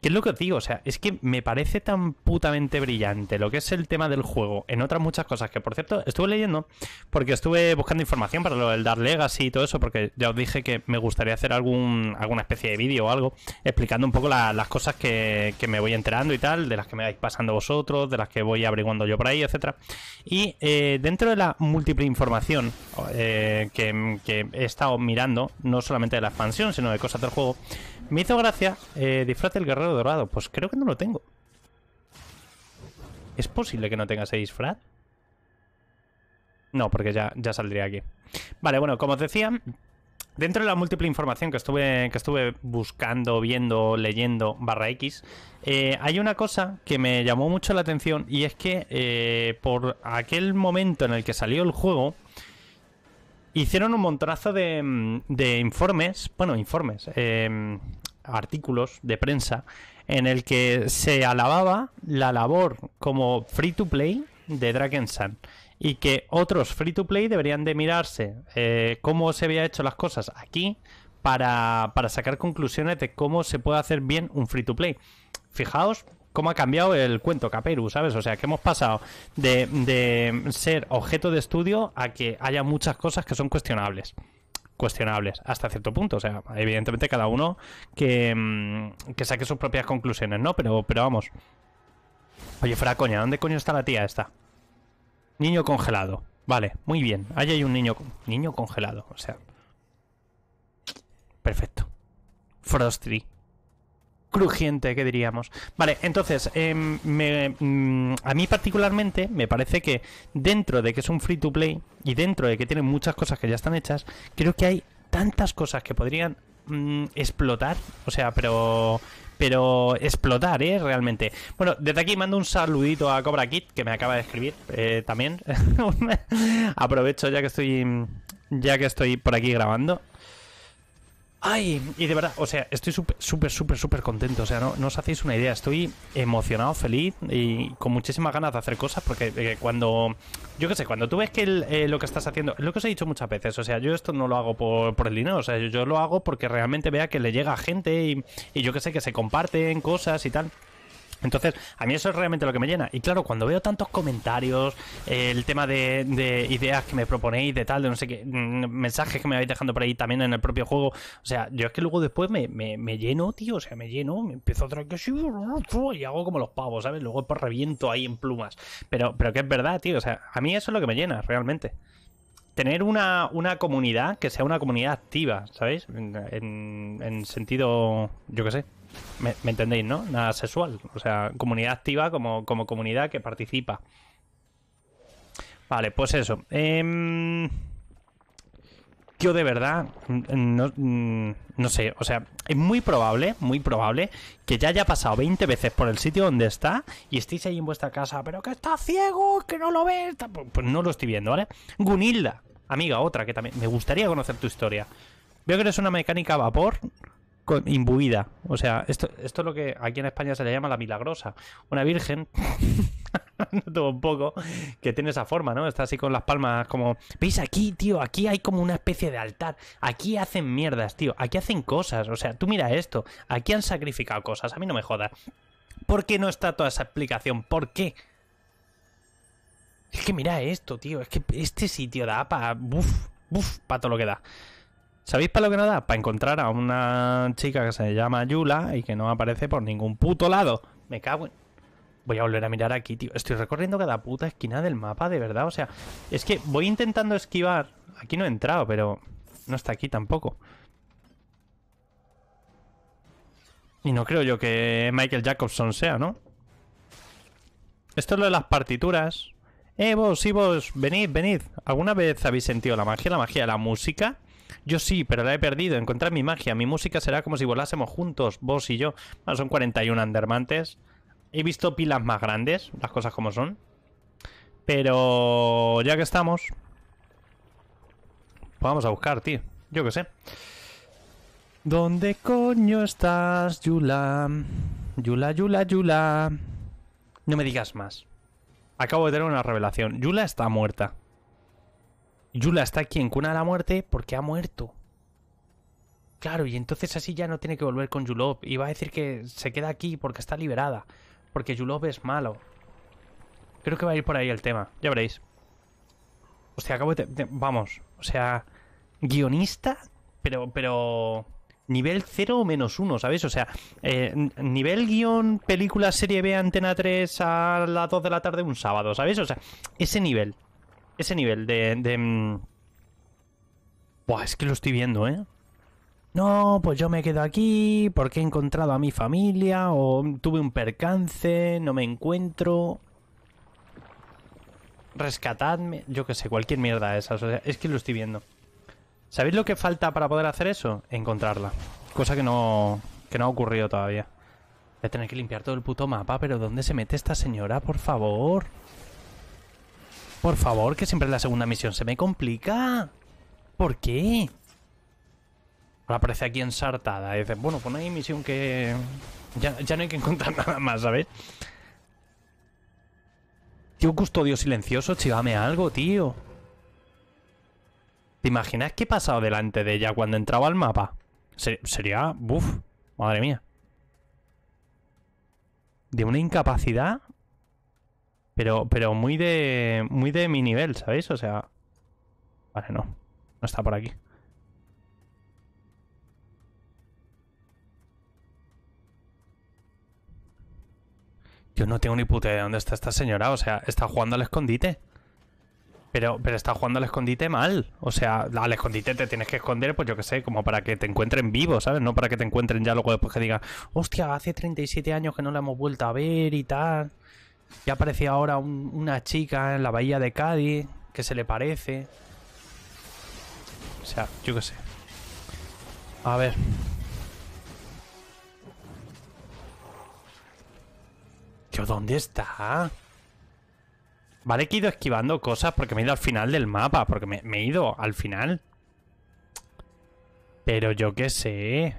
¿Qué es lo que os digo? O sea, es que me parece tan putamente brillante lo que es el tema del juego en otras muchas cosas que, por cierto, estuve leyendo porque estuve buscando información para lo del Dark Legacy y todo eso, porque ya os dije que me gustaría hacer algún, alguna especie de vídeo o algo explicando un poco las cosas que, me voy enterando y tal, de las que me vais pasando vosotros, de las que voy averiguando yo por ahí, etcétera. Y eh, dentro de la múltiple información eh, que, que he estado mirando, no solamente de la expansión, sino de cosas del juego, me hizo gracia eh, disfraz del guerrero dorado. Pues creo que no lo tengo. ¿Es posible que no tenga ese disfraz? No, porque ya, ya saldría aquí. Vale, bueno, como os decía, dentro de la múltiple información que estuve, que estuve buscando, viendo, leyendo, barra X, eh, hay una cosa que me llamó mucho la atención y es que eh, por aquel momento en el que salió el juego, hicieron un montonazo de, mm, informes, bueno, informes, em, artículos de prensa, en el que se alababa la labor como free to play de Dragon Sun y que otros free to play deberían de mirarse eh, cómo se había hecho las cosas aquí para, para sacar conclusiones de cómo se puede hacer bien un free to play. Fijaos cómo ha cambiado el cuento Caperu, ¿sabes? O sea, que hemos pasado de, ser objeto de estudio a que haya muchas cosas que son cuestionables cuestionables hasta cierto punto. O sea, evidentemente cada uno que, mm, saque sus propias conclusiones, ¿no? Pero, pero vamos. Oye, fuera coña, ¿dónde coño está la tía esta? Niño congelado. Vale, muy bien. Ahí hay un niño, niño congelado. O sea. Perfecto. Frosty crujiente, que diríamos. Vale, entonces, em, mm, a mí particularmente me parece que dentro de que es un free to play y dentro de que tiene muchas cosas que ya están hechas, creo que hay tantas cosas que podrían mm, explotar, o sea, pero pero explotar, ¿eh? Realmente. Bueno, desde aquí mando un saludito a Cobra Kit que me acaba de escribir eh, también. Aprovecho ya que estoy ya que estoy por aquí grabando. Ay, y de verdad, o sea, estoy súper, súper, súper, contento. O sea, no, no, os hacéis una idea. Estoy emocionado, feliz y con muchísimas ganas de hacer cosas porque eh, cuando, yo qué sé, cuando tú ves que eh, lo que estás haciendo, lo que os he dicho muchas veces, o sea, yo esto no lo hago por, el dinero, o sea, yo, lo hago porque realmente vea que le llega gente y, y yo qué sé, que se comparten cosas y tal. Entonces, a mí eso es realmente lo que me llena. Y claro, cuando veo tantos comentarios, eh, el tema de, ideas que me proponéis, de tal, de no sé qué, mm, mensajes que me vais dejando por ahí también en el propio juego, o sea, yo es que luego después me, me, me lleno, tío, o sea, me lleno, me empiezo traer que y hago como los pavos, ¿sabes? Luego reviento ahí en plumas. Pero, pero que es verdad, tío, o sea, a mí eso es lo que me llena realmente tener una, una comunidad que sea una comunidad activa, ¿sabéis? En, sentido, yo qué sé, me, entendéis, ¿no? Nada sexual, o sea, comunidad activa como, como comunidad que participa. Vale, pues eso. Em, yo de verdad, mm, mm, no, sé, o sea, es muy probable, muy probable que ya haya pasado 20 veces por el sitio donde está y estéis ahí en vuestra casa, pero que está ciego, que no lo ve. Pues, pues, no lo estoy viendo, ¿vale? Gunilda, amiga, otra que también. Me gustaría conocer tu historia. Veo que eres una mecánica a vapor con, imbuida. O sea, esto, esto es lo que aquí en España se le llama la milagrosa. Una virgen. tengo un poco que tiene esa forma, ¿no? Está así con las palmas como, ¿veis aquí, tío? Aquí hay como una especie de altar. Aquí hacen mierdas, tío. Aquí hacen cosas. O sea, tú mira esto. Aquí han sacrificado cosas. A mí no me jodas. ¿Por qué no está toda esa explicación? ¿Por qué? Es que mira esto, tío. Es que este sitio da para... Buf, buf, para todo lo que da. ¿Sabéis para lo que no da? Para encontrar a una chica que se llama Yula y que no aparece por ningún puto lado. Me cago en... Voy a volver a mirar aquí, tío. Estoy recorriendo cada puta esquina del mapa, de verdad. O sea, es que voy intentando esquivar. Aquí no he entrado, pero no está aquí tampoco. Y no creo yo que Michael Jacobson sea, ¿no? Esto es lo de las partituras. Eh, vos, sí, vos, venid, venid. ¿Alguna vez habéis sentido la magia, la magia de la música? Yo sí, pero la he perdido. Encontrar mi magia. Mi música será como si volásemos juntos, vos y yo. Bueno, son 41 andermantes. He visto pilas más grandes, las cosas como son. Pero ya que estamos, pues vamos a buscar, tío. Yo qué sé. ¿Dónde coño estás, Yula? Yula, Yula, Yula. No me digas más. Acabo de tener una revelación. Yula está muerta. Yula está aquí en cuna de la muerte porque ha muerto. Claro, y entonces así ya no tiene que volver con Yulob. Y va a decir que se queda aquí porque está liberada. Porque Yulob es malo. Creo que va a ir por ahí el tema. Ya veréis. Hostia, acabo de... Vamos. O sea, guionista, pero... pero nivel 0 o menos 1, ¿sabes? O sea, eh, nivel guión, película, serie B, antena 3 a las 2 de la tarde un sábado, ¿sabes? O sea, ese nivel, ese nivel de... de... Mm, Buah, es que lo estoy viendo, ¿eh? No, pues yo me quedo aquí porque he encontrado a mi familia o tuve un percance, no me encuentro. Rescatadme, yo qué sé, cualquier mierda esas. O sea, es que lo estoy viendo. ¿Sabéis lo que falta para poder hacer eso? Encontrarla. Cosa que no, no ha ocurrido todavía. Voy a tener que limpiar todo el puto mapa, pero ¿dónde se mete esta señora? Por favor. Por favor, que siempre es la segunda misión se me complica. ¿Por qué? Ahora aparece aquí ensartada. Y bueno, pues no hay misión que... Ya, ya no hay que encontrar nada más, ¿sabes? Tío, custodio silencioso, chivame algo, tío. ¿Te imaginas qué pasaba delante de ella cuando entraba al mapa? sería... Buf, madre mía. De una incapacidad... Pero, pero muy de... Muy de mi nivel, ¿sabéis? O sea... Vale, no. No está por aquí. Yo no tengo ni puta idea de dónde está esta señora. O sea, está jugando al escondite. Pero, pero está jugando al escondite mal. O sea, al escondite te tienes que esconder, pues yo qué sé, como para que te encuentren vivo, ¿sabes? No para que te encuentren ya luego después que digan, hostia, hace 37 años que no la hemos vuelto a ver y tal. Ya aparecía ahora una chica en la bahía de Cádiz que se le parece. O sea, yo qué sé. A ver. yo ¿dónde está? Vale que he ido esquivando cosas porque me he ido al final del mapa, porque me, he ido al final. Pero yo qué sé.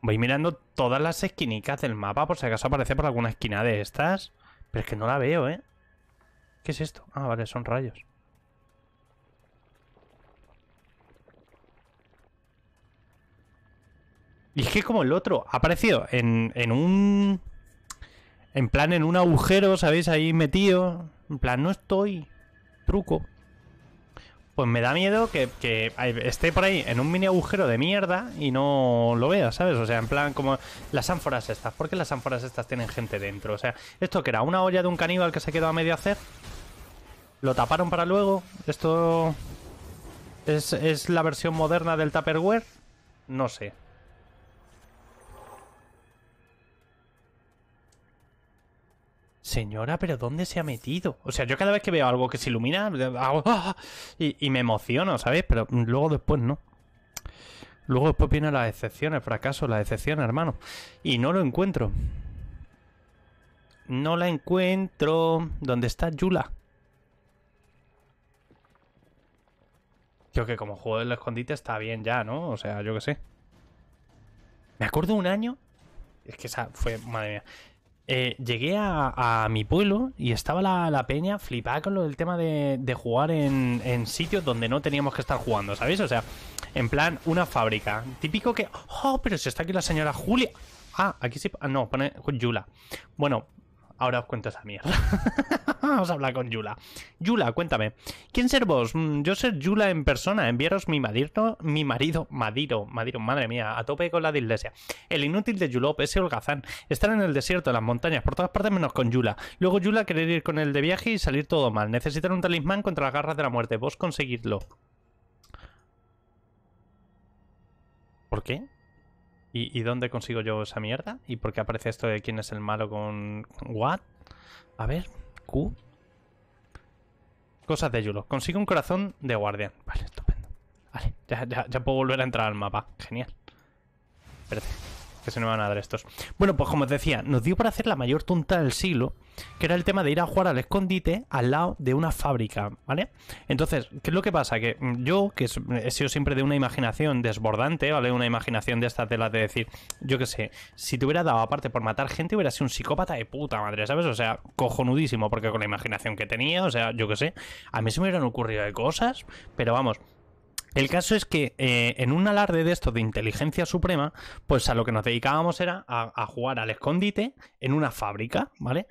Voy mirando todas las esquinicas del mapa por si acaso aparece por alguna esquina de estas. Pero es que no la veo, ¿eh? ¿Qué es esto? Ah, vale, son rayos. Y es que como el otro ha aparecido en un... En plan, en un agujero, ¿sabéis? Ahí metido. En plan, no estoy. Truco. Pues me da miedo que, esté por ahí en un mini agujero de mierda y no lo vea, ¿sabes? O sea, en plan, como las ánforas estas. ¿Por qué las ánforas estas tienen gente dentro? O sea, ¿esto que era? ¿Una olla de un caníbal que se quedó a medio hacer? ¿Lo taparon para luego? ¿Esto es, es la versión moderna del Tupperware? No sé. Señora, pero ¿dónde se ha metido? O sea, yo cada vez que veo algo que se ilumina, ¡ah! Y, me emociono, ¿sabes? Pero luego después no. Luego después vienen las excepciones, fracaso, las excepciones, hermano. Y no lo encuentro. No la encuentro. ¿Dónde está Yula? Yo que como juego del escondite está bien ya, ¿no? O sea, yo qué sé. Me acuerdo un año. Es que esa fue, madre mía. Eh, llegué a, mi pueblo y estaba la, peña flipada con lo del tema de, jugar en, sitios donde no teníamos que estar jugando, ¿sabéis? O sea, en plan, una fábrica. Típico que. ¡Oh, pero si está aquí la señora Julia! Ah, aquí sí. Ah, no, pone Yula. Bueno, Ahora os cuento esa mierda. Vamos a hablar con Yula. Yula, cuéntame. ¿Quién ser vos? Mm, yo ser Yula en persona. Enviaros mi marido, mi marido, Madiro, Madiro, madre mía, a tope con la de Iglesia. El inútil de Yulop, ese holgazán. Estar en el desierto, en las montañas, por todas partes menos con Yula. Luego Yula querer ir con él de viaje y salir todo mal. Necesitar un talismán contra las garras de la muerte. Vos conseguirlo. ¿Por qué? ¿Y, dónde consigo yo esa mierda? ¿Y por qué aparece esto de quién es el malo con... What? A ver, Q. Cosas de Yulo. Consigo un corazón de guardián. Vale, estupendo. Vale, ya, puedo volver a entrar al mapa. Genial. Espérate que se me van a dar estos. Bueno, pues como os decía, nos dio para hacer la mayor tonta del siglo, que era el tema de ir a jugar al escondite al lado de una fábrica, ¿vale? Entonces, ¿qué es lo que pasa? Que yo, que he sido siempre de una imaginación desbordante, ¿vale? Una imaginación de estas de de decir, yo qué sé, si te hubiera dado aparte por matar gente, hubiera sido un psicópata de puta madre, ¿sabes? O sea, cojonudísimo, porque con la imaginación que tenía, o sea, yo qué sé, a mí se me hubieran ocurrido de cosas, pero vamos, el caso es que eh, en un alarde de esto de inteligencia suprema, pues a lo que nos dedicábamos era a, jugar al escondite en una fábrica, ¿vale?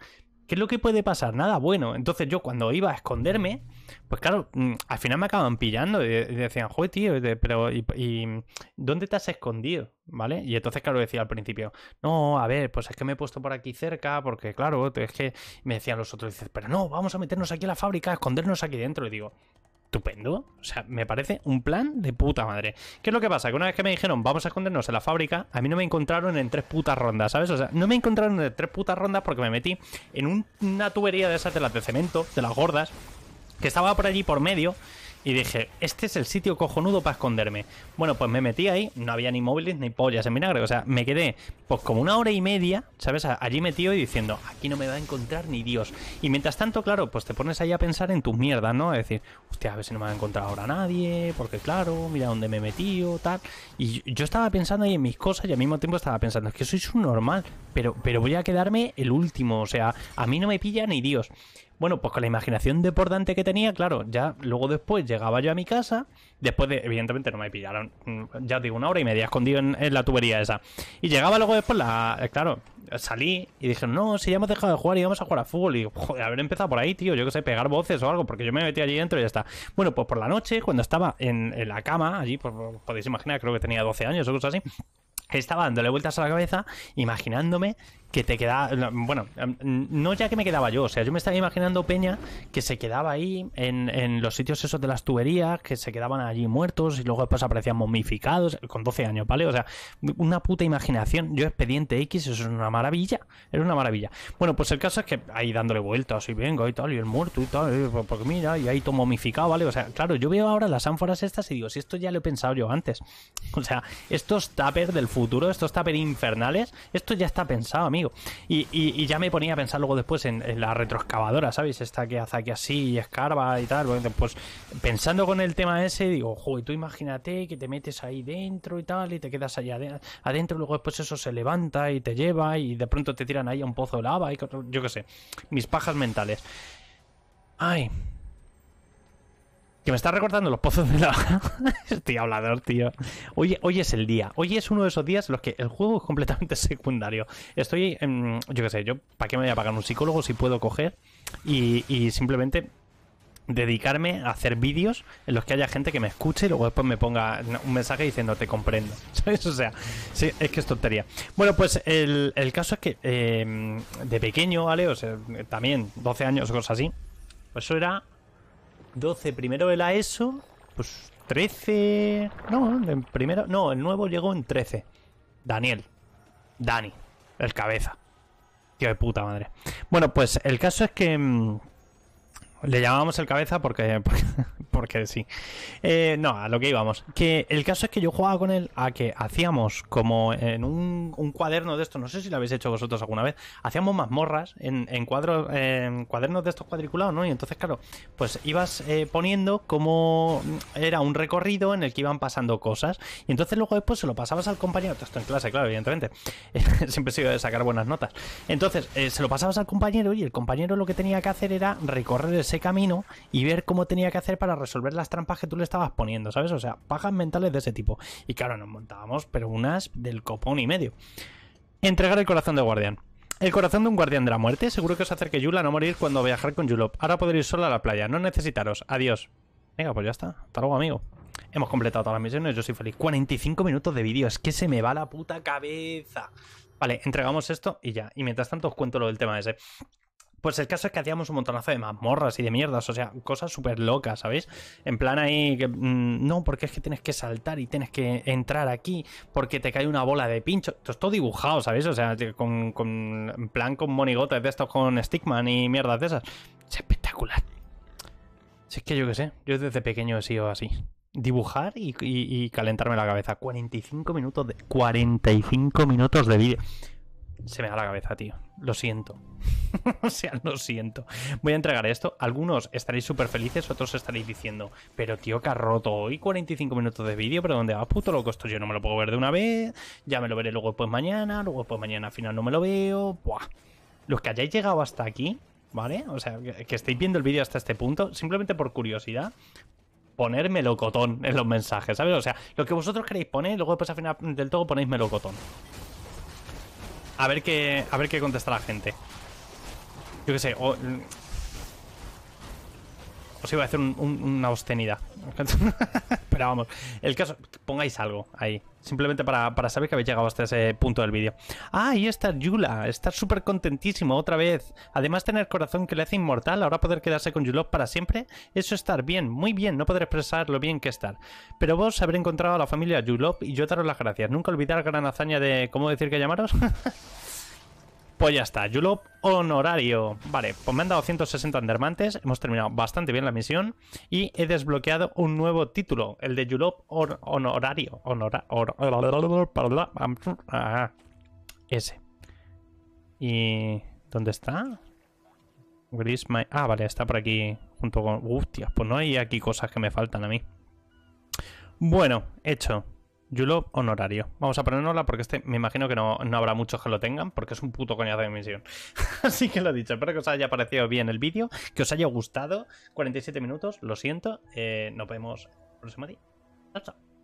¿Qué es lo que puede pasar? Nada bueno. Entonces yo cuando iba a esconderme, pues claro, mm, al final me acaban pillando y, decían, joder, tío, pero y, ¿dónde te has escondido? ¿Vale? Y entonces, claro, decía al principio, no, a ver, pues es que me he puesto por aquí cerca, porque claro, es que me decían los otros, dices, pero no, vamos a meternos aquí a la fábrica, a escondernos aquí dentro. Y digo, estupendo. O sea, me parece un plan de puta madre. ¿Qué es lo que pasa? Que una vez que me dijeron, vamos a escondernos en la fábrica, a mí no me encontraron en tres putas rondas, ¿sabes? O sea, no me encontraron en tres putas rondas porque me metí en una tubería de esas de las de cemento, de las gordas, que estaba por allí por medio y dije, este es el sitio cojonudo para esconderme. Bueno, pues me metí ahí, no había ni móviles ni pollas en vinagre. O sea, me quedé pues como una hora y media, ¿sabes? Allí metido y diciendo, aquí no me va a encontrar ni Dios. Y mientras tanto, claro, pues te pones ahí a pensar en tus mierdas, ¿no? A decir, hostia, a ver si no me va a encontrar ahora nadie, porque claro, mira dónde me he metido, tal. Y yo estaba pensando ahí en mis cosas y al mismo tiempo estaba pensando, es que soy su normal, pero, pero voy a quedarme el último. O sea, a mí no me pilla ni Dios. Bueno, pues con la imaginación deportante que tenía, claro, ya luego después llegaba yo a mi casa, después de, evidentemente no me pillaron, mm, ya digo, una hora y media escondido en, la tubería esa. Y llegaba luego después, la, eh, claro, salí y dije, no, si ya hemos dejado de jugar y vamos a jugar a fútbol. Y joder, haber empezado por ahí, tío, yo que sé, pegar voces o algo, porque yo me metí allí dentro y ya está. Bueno, pues por la noche, cuando estaba en, la cama, allí, pues, pues, podéis imaginar, creo que tenía 12 años o cosas así estaba dándole vueltas a la cabeza, imaginándome que te queda bueno em, no ya que me quedaba yo o sea yo me estaba imaginando Peña que se quedaba ahí en, los sitios esos de las tuberías que se quedaban allí muertos y luego después aparecían momificados con 12 años vale o sea una puta imaginación yo expediente X eso es una maravilla era una maravilla bueno pues el caso es que ahí dándole vueltas y vengo y tal y el muerto y tal porque pues mira y ahí todo momificado vale o sea claro yo veo ahora las ánforas estas y digo si esto ya lo he pensado yo antes o sea estos tapers del futuro estos tapers infernales esto ya está pensado amigo y, ya me ponía a pensar luego después en, la retroexcavadora, ¿sabes? Esta que hace aquí así y escarba y tal. Pues pensando con el tema ese, digo, joder, tú imagínate que te metes ahí dentro y tal y te quedas allá adentro, luego después eso se levanta y te lleva y de pronto te tiran ahí a un pozo de lava y yo qué sé, mis pajas mentales. Ay, que me está recordando los pozos de la... Estoy hablador, tío. Hoy, hoy es el día. Hoy es uno de esos días en los que el juego es completamente secundario. Estoy, em, yo qué sé, yo, ¿para qué me voy a pagar un psicólogo si puedo coger y, simplemente dedicarme a hacer vídeos en los que haya gente que me escuche y luego después me ponga un mensaje diciendo te comprendo. ¿Sabes? O sea, sí, es que es tontería. Bueno, pues el, caso es que em, de pequeño, ¿vale? O sea, también 12 años o cosas así. Pues eso era 12 primero de la ESO, pues 13... No, en primero... No, el nuevo llegó en 13. Daniel. Dani. El cabeza. Tío de puta madre. Bueno, pues el caso es que... Mm, le llamamos el cabeza porque, que sí. Eh, no, a lo que íbamos. Que el caso es que yo jugaba con él a que hacíamos como en un, cuaderno de esto, no sé si lo habéis hecho vosotros alguna vez, hacíamos mazmorras en, cuadros, cuadernos de estos cuadriculados, ¿no? Y entonces, claro, pues ibas eh, poniendo como era un recorrido en el que iban pasando cosas. Y entonces luego después se lo pasabas al compañero, esto en clase, claro, evidentemente. Siempre se iba a sacar buenas notas. Entonces, eh, se lo pasabas al compañero y el compañero lo que tenía que hacer era recorrer ese camino y ver cómo tenía que hacer para resolver resolver las trampas que tú le estabas poniendo, ¿sabes? O sea, pajas mentales de ese tipo. Y claro, nos montábamos, pero unas del copón y medio. Entregar el corazón de guardián. El corazón de un guardián de la muerte seguro que os hace que Yula no morir cuando viajar con Yulop. Ahora podré ir sola a la playa, no necesitaros. Adiós. Venga, pues ya está. Hasta luego, amigo. Hemos completado todas las misiones, yo soy feliz. 45 minutos de vídeo, es que se me va la puta cabeza. Vale, entregamos esto y ya. Y mientras tanto os cuento lo del tema de ese. Pues el caso es que hacíamos un montonazo de mazmorras y de mierdas, o sea, cosas súper locas, ¿sabéis? En plan ahí, que, mm, no, porque es que tienes que saltar y tienes que entrar aquí, porque te cae una bola de pincho. Esto es todo dibujado, ¿sabéis? O sea, con, con en plan con monigotes de estos, con Stickman y mierdas de esas. Es espectacular. Si es que yo qué sé, yo desde pequeño he sido así. Dibujar y, calentarme la cabeza. 45 minutos de, 45 minutos de vídeo se me da la cabeza, tío. Lo siento. o sea, lo siento. Voy a entregar esto. Algunos estaréis súper felices, otros estaréis diciendo, pero tío, que ha roto hoy 45 minutos de vídeo, pero ¿dónde va puto loco esto? Yo no me lo puedo ver de una vez, ya me lo veré luego después mañana, luego pues mañana al final no me lo veo. Buah. Los que hayáis llegado hasta aquí, ¿vale? O sea, que estéis viendo el vídeo hasta este punto, simplemente por curiosidad, ponerme cotón en los mensajes, ¿sabes? O sea, lo que vosotros queréis poner, luego después al final del todo ponéis melocotón. A ver qué, a ver qué contesta la gente. Yo qué sé, o, os iba a hacer una obscenidad. Pero vamos, el caso, pongáis algo ahí. Simplemente para, para, saber que habéis llegado hasta ese punto del vídeo. Ah, y está Yula. estar súper contentísimo otra vez. Además, tener corazón que le hace inmortal. Ahora poder quedarse con Yulop para siempre. Eso estar bien, muy bien. No poder expresar lo bien que estar. Pero vos habré encontrado a la familia Yulop y yo daros las gracias. Nunca olvidar gran hazaña de. ¿Cómo decir que llamaros? Pues ya está, Yulop honorario. Vale, pues me han dado 160 andermantes, hemos terminado bastante bien la misión y he desbloqueado un nuevo título, el de Yulop honorario. ah, ese. ¿Y dónde está? Ah, vale, está por aquí junto con... Uf, pues no hay aquí cosas que me faltan a mí. Bueno, hecho. Yulo honorario. Vamos a ponernosla porque este me imagino que no, habrá muchos que lo tengan porque es un puto coñazo de misión. Así que lo dicho, espero que os haya parecido bien el vídeo, que os haya gustado. 47 minutos, lo siento. Eh, nos vemos el próximo día. chao.